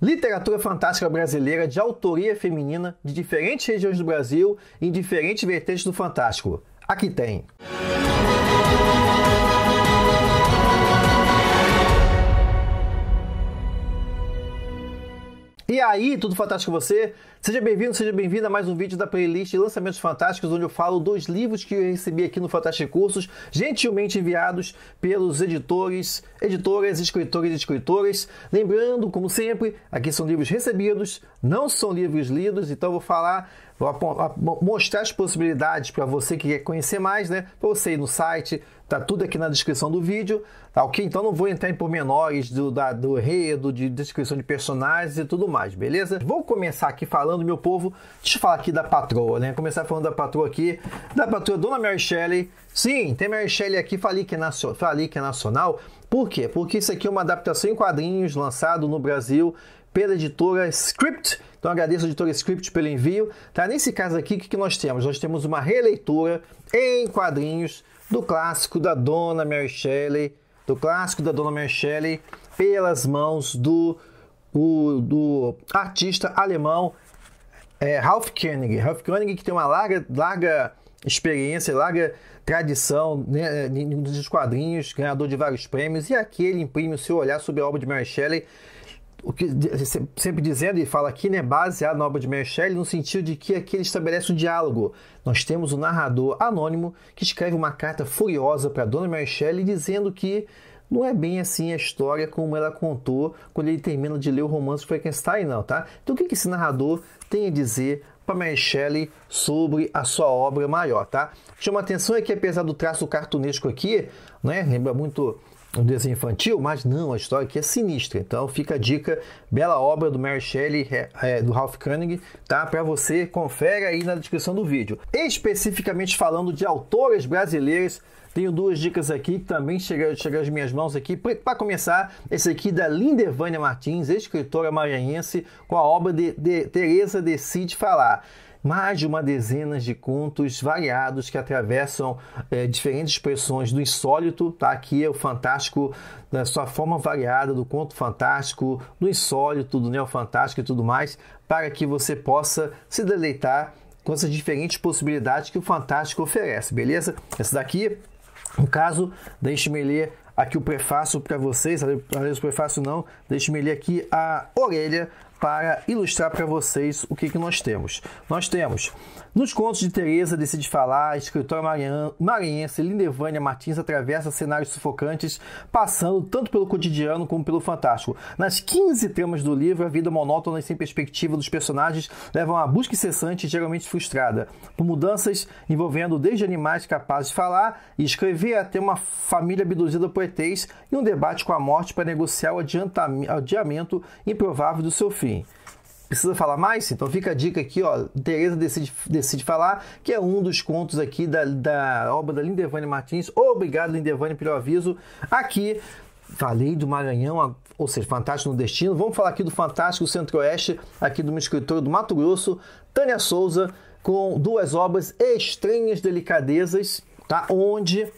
Literatura fantástica brasileira de autoria feminina de diferentes regiões do Brasil e em diferentes vertentes do fantástico. Aqui tem. E aí, tudo fantástico com você? Seja bem-vindo, seja bem-vinda a mais um vídeo da playlist Lançamentos Fantásticos, onde eu falo dos livros que eu recebi aqui no Fantástico Cursos, gentilmente enviados pelos editores, editoras, escritores e escritoras. Lembrando, como sempre, aqui são livros recebidos, não são livros lidos, então eu vou falar Vou mostrar as possibilidades para você que quer conhecer mais, né? Para você ir no site, tá tudo aqui na descrição do vídeo, tá ok? Então não vou entrar em pormenores do, da, do enredo, de descrição de personagens e tudo mais, beleza? Vou começar aqui falando falando, meu povo. Deixa eu falar aqui da patroa, né? Começar falando da patroa aqui. Da patroa Dona Mary Shelley. Sim, tem Mary Shelley aqui, falei que, é nacional, falei que é nacional. Por quê? Porque isso aqui é uma adaptação em quadrinhos lançado no Brasil pela editora Script. Então agradeço a editora Script pelo envio. Tá? Nesse caso aqui, o que, nós temos? Nós temos uma releitura em quadrinhos do clássico da Dona Mary Shelley, do clássico da Dona Mary Shelley, pelas mãos do, o, do artista alemão é, Ralph Koenig. Ralph Koenig que tem uma larga, larga experiência, larga tradição né, dos quadrinhos, ganhador de vários prêmios, e aqui ele imprime o seu olhar sobre a obra de Mary Shelley, o que, sempre dizendo e fala aqui, né, baseado na obra de Mary Shelley, no sentido de que aqui ele estabelece o um diálogo. Nós temos um narrador anônimo que escreve uma carta furiosa para Dona Mary Shelley dizendo que não é bem assim a história como ela contou quando ele termina de ler o romance Frankenstein, não, tá? Então o que esse narrador tem a dizer para Mary Shelley sobre a sua obra maior, tá? Chama atenção é que apesar do traço cartunesco aqui, né, lembra muito um desenho infantil, mas não, a história aqui é sinistra. Então fica a dica, bela obra do Mary Shelley, é, é, do Ralph Koenig, tá? Para você, confere aí na descrição do vídeo. Especificamente falando de autoras brasileiras tenho duas dicas aqui que também chegaram chegar às minhas mãos aqui. Para começar, esse aqui da Lindervânia Martins, escritora maranhense, com a obra de, de Teresa Decide Falar mais de uma dezena de contos variados que atravessam é, diferentes expressões do insólito. Tá? Aqui é o fantástico, da sua forma variada, do conto fantástico, do insólito, do neofantástico e tudo mais, para que você possa se deleitar com essas diferentes possibilidades que o fantástico oferece, beleza? Essa daqui no caso, deixe-me ler aqui o prefácio para vocês, aliás, o prefácio não, deixe-me ler aqui a orelha para ilustrar para vocês o que, que nós temos. Nós temos nos contos de Teresa Decide Falar, escritora maranhense Lindevânia Martins atravessa cenários sufocantes, passando tanto pelo cotidiano como pelo fantástico. Nas 15 temas do livro, a vida monótona e sem perspectiva dos personagens levam a uma busca incessante e geralmente frustrada, por mudanças envolvendo desde animais capazes de falar e escrever até uma família abduzida por ETs e um debate com a morte para negociar o adiamento improvável do seu filho enfim. Precisa falar mais? Então fica a dica aqui, ó. Tereza decide, decide falar, que é um dos contos aqui da, da obra da Lindevane Martins. Obrigado, Lindevane, pelo aviso. Aqui, falei do Maranhão, ou seja, Fantástico no Destino. Vamos falar aqui do Fantástico Centro-Oeste, aqui de uma escritora do Mato Grosso, Tânia Souza, com duas obras estranhas delicadezas, tá? Onde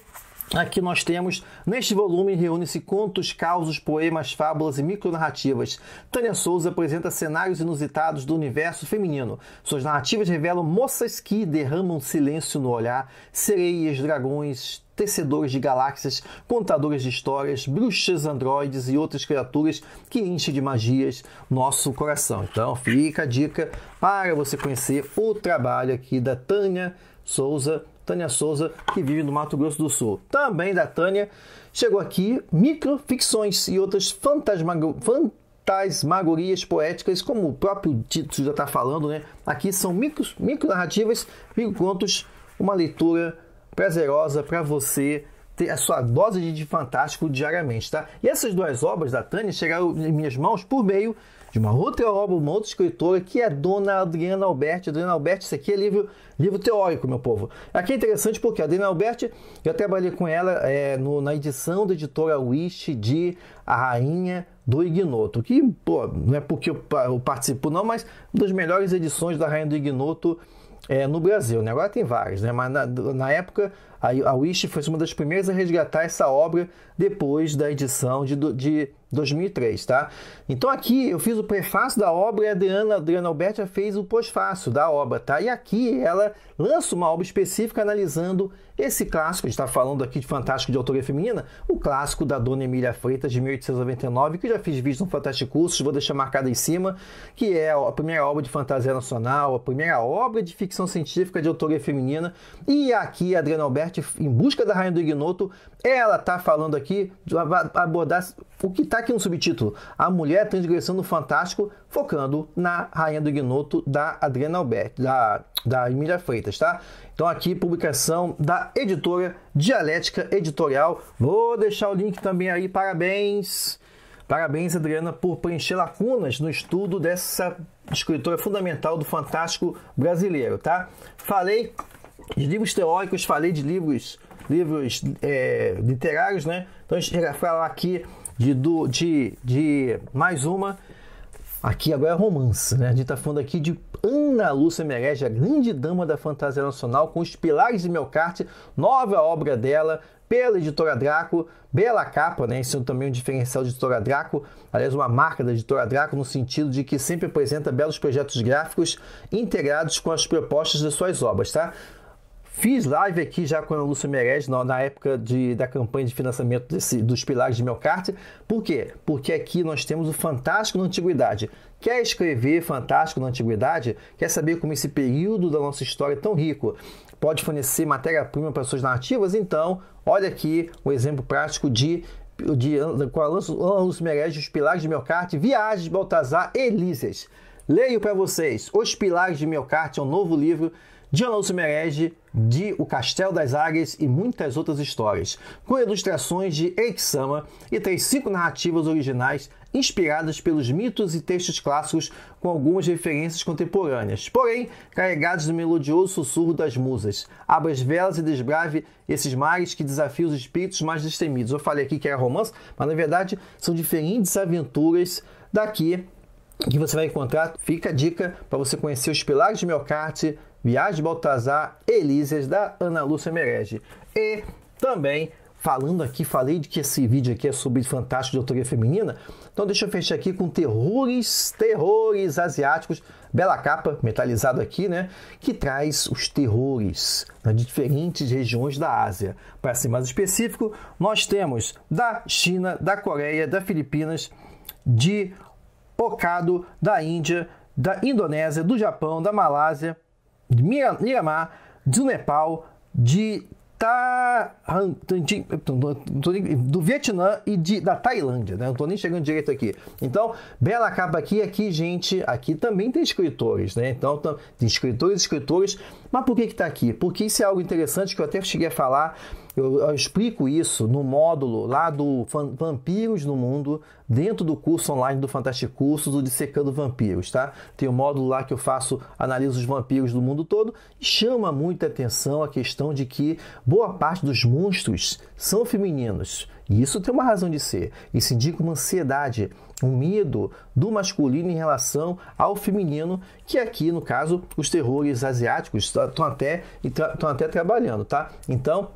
Aqui nós temos, neste volume, reúne-se contos, causos, poemas, fábulas e micronarrativas. Tânia Souza apresenta cenários inusitados do universo feminino. Suas narrativas revelam moças que derramam silêncio no olhar, sereias, dragões, tecedores de galáxias, contadoras de histórias, bruxas, androides e outras criaturas que enchem de magias nosso coração. Então fica a dica para você conhecer o trabalho aqui da Tânia Souza Tânia Souza, que vive no Mato Grosso do Sul. Também da Tânia, chegou aqui microficções e outras fantasmago... fantasmagorias poéticas, como o próprio título já está falando, né? Aqui são micro, narrativas, micro contos, uma leitura prazerosa para você ter a sua dose de fantástico diariamente, tá? E essas duas obras da Tânia chegaram em minhas mãos por meio de uma outra obra, uma outra escritora, que é a dona Adriana Alberti. Adriana Alberti, isso aqui é livro, livro teórico, meu povo. Aqui é interessante porque a Adriana Alberti, eu trabalhei com ela é, no, na edição da editora Wish de A Rainha do Ignoto, que pô, não é porque eu, eu participo não, mas uma das melhores edições da Rainha do Ignoto é, no Brasil. Né? Agora tem várias, né? mas na, na época a, a Wish foi uma das primeiras a resgatar essa obra depois da edição de, de 2003, tá? Então aqui eu fiz o prefácio da obra e a Adriana, a Adriana Alberta fez o pós-fácio da obra, tá? E aqui ela lança uma obra específica analisando esse clássico, a gente está falando aqui de Fantástico de autoria feminina, o clássico da Dona Emília Freitas de 1899, que eu já fiz vídeo no Fantástico Cursos, vou deixar marcado em cima, que é a primeira obra de fantasia nacional, a primeira obra de ficção científica de autoria feminina. E aqui, a Adriana Alberti, em busca da Rainha do Ignoto, ela está falando aqui, abordar o que está aqui no subtítulo: A Mulher Transgressão no Fantástico focando na Rainha do Ignoto da Adriana Alberti, da, da Emília Freitas, tá? Então aqui publicação da editora Dialética Editorial. Vou deixar o link também aí. Parabéns. Parabéns, Adriana, por preencher lacunas no estudo dessa escritora fundamental do fantástico brasileiro, tá? Falei de livros teóricos, falei de livros, livros é, literários, né? Então a gente vai falar aqui de, do, de, de mais uma Aqui agora é romance, né? A gente tá falando aqui de Ana Lúcia Merege, a grande dama da fantasia nacional, com os pilares de Melkart, nova obra dela, pela editora Draco, bela capa, né? Isso também é um diferencial da editora Draco, aliás, uma marca da editora Draco, no sentido de que sempre apresenta belos projetos gráficos integrados com as propostas de suas obras, tá? Fiz live aqui já com a Lúcio Meirelles na, na época de, da campanha de financiamento desse, dos pilares de Melcarte. Por quê? Porque aqui nós temos o Fantástico na Antiguidade. Quer escrever Fantástico na Antiguidade? Quer saber como esse período da nossa história é tão rico pode fornecer matéria-prima para suas narrativas? Então, olha aqui o um exemplo prático de de, com a Alonso Meirelles, Os Pilares de Melcarte, Viagens de Baltazar e Elísias. Leio para vocês Os Pilares de Melcarte, é um novo livro de Alonso Merege, de O Castelo das Águias e muitas outras histórias, com ilustrações de Eric Sama e tem cinco narrativas originais inspiradas pelos mitos e textos clássicos com algumas referências contemporâneas, porém carregados do melodioso sussurro das musas. Abra as velas e desbrave esses mares que desafiam os espíritos mais destemidos. Eu falei aqui que era romance, mas na verdade são diferentes aventuras daqui que você vai encontrar. Fica a dica para você conhecer os pilares de Melkart Viagem Baltazar Elísias, da Ana Lúcia Merege. E também, falando aqui, falei de que esse vídeo aqui é sobre fantástico de autoria feminina, então deixa eu fechar aqui com terrores, terrores asiáticos, bela capa, metalizado aqui, né, que traz os terrores né, de diferentes regiões da Ásia. Para ser mais específico, nós temos da China, da Coreia, da Filipinas, de Ocado, da Índia, da Indonésia, do Japão, da Malásia, de Miramar, do Nepal, de do Vietnã e de, da Tailândia, né? Não estou nem chegando direito aqui. Então, bela capa aqui, aqui, gente, aqui também tem escritores, né? Então, tem escritores, escritores. Mas por que que tá aqui? Porque isso é algo interessante que eu até cheguei a falar eu, eu explico isso no módulo lá do Vampiros no Mundo, dentro do curso online do Fantástico Curso, do Dissecando Vampiros, tá? Tem um módulo lá que eu faço, analiso os vampiros do mundo todo. Chama muita atenção a questão de que boa parte dos monstros são femininos. E isso tem uma razão de ser. Isso indica uma ansiedade, um medo do masculino em relação ao feminino, que aqui, no caso, os terrores asiáticos estão até, estão até trabalhando, tá? Então,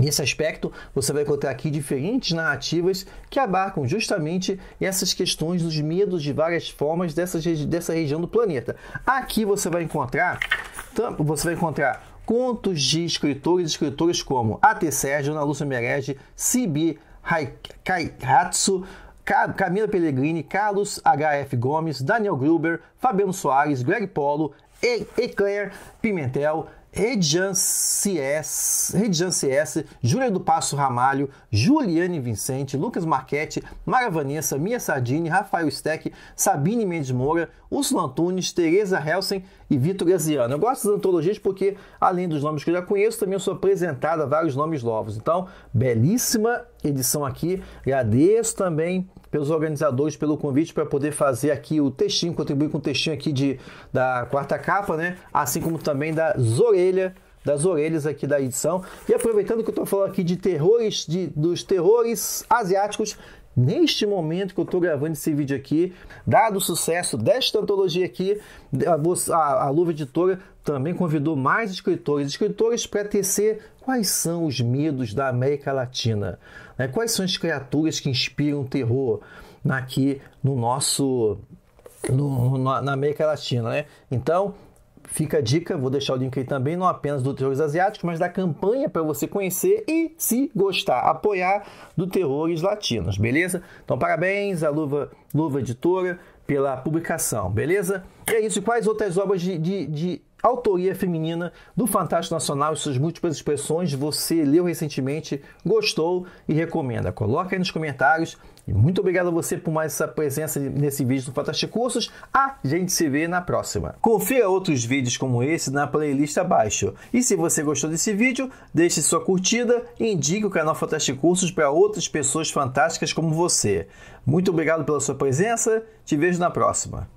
Nesse aspecto, você vai encontrar aqui diferentes narrativas que abarcam justamente essas questões dos medos de várias formas dessa, dessa região do planeta. Aqui você vai encontrar, você vai encontrar contos de escritores e escritores como A.T. Sérgio, Ana Lúcia Merege, Sibi Kaikatsu, Camila Pellegrini, Carlos H.F. Gomes, Daniel Gruber, Fabiano Soares, Greg Polo, e Eclair Pimentel, Redian Cies, Redian Júlia do Passo Ramalho, Juliane Vicente, Lucas Marchetti, Mara Vanessa, Mia Sardini, Rafael Steck, Sabine Mendes Moura, Ursula Antunes, Tereza Helsen e Vitor Graziano. Eu gosto das antologias porque, além dos nomes que eu já conheço, também eu sou apresentado a vários nomes novos. Então, belíssima edição aqui. Agradeço também pelos organizadores pelo convite para poder fazer aqui o textinho, contribuir com o textinho aqui de, da quarta capa, né? Assim como também das orelhas, das orelhas aqui da edição. E aproveitando que eu estou falando aqui de terrores, de, dos terrores asiáticos, neste momento que eu estou gravando esse vídeo aqui, dado o sucesso desta antologia aqui, a, a, a Luva Editora também convidou mais escritores, escritores para tecer quais são os medos da América Latina, né? quais são as criaturas que inspiram terror aqui no nosso no, na América Latina, né? Então fica a dica, vou deixar o link aí também, não apenas do Terrores Asiáticos, mas da campanha para você conhecer e, se gostar, apoiar do Terrores Latinos, beleza? Então, parabéns à Luva, Luva Editora pela publicação, beleza? E é isso, quais outras obras de, de, de autoria feminina do Fantástico Nacional e suas múltiplas expressões. Você leu recentemente, gostou e recomenda. Coloca aí nos comentários. E muito obrigado a você por mais essa presença nesse vídeo do Fantástico Cursos. A gente se vê na próxima. Confira outros vídeos como esse na playlist abaixo. E se você gostou desse vídeo, deixe sua curtida e indique o canal Fantástico Cursos para outras pessoas fantásticas como você. Muito obrigado pela sua presença. Te vejo na próxima.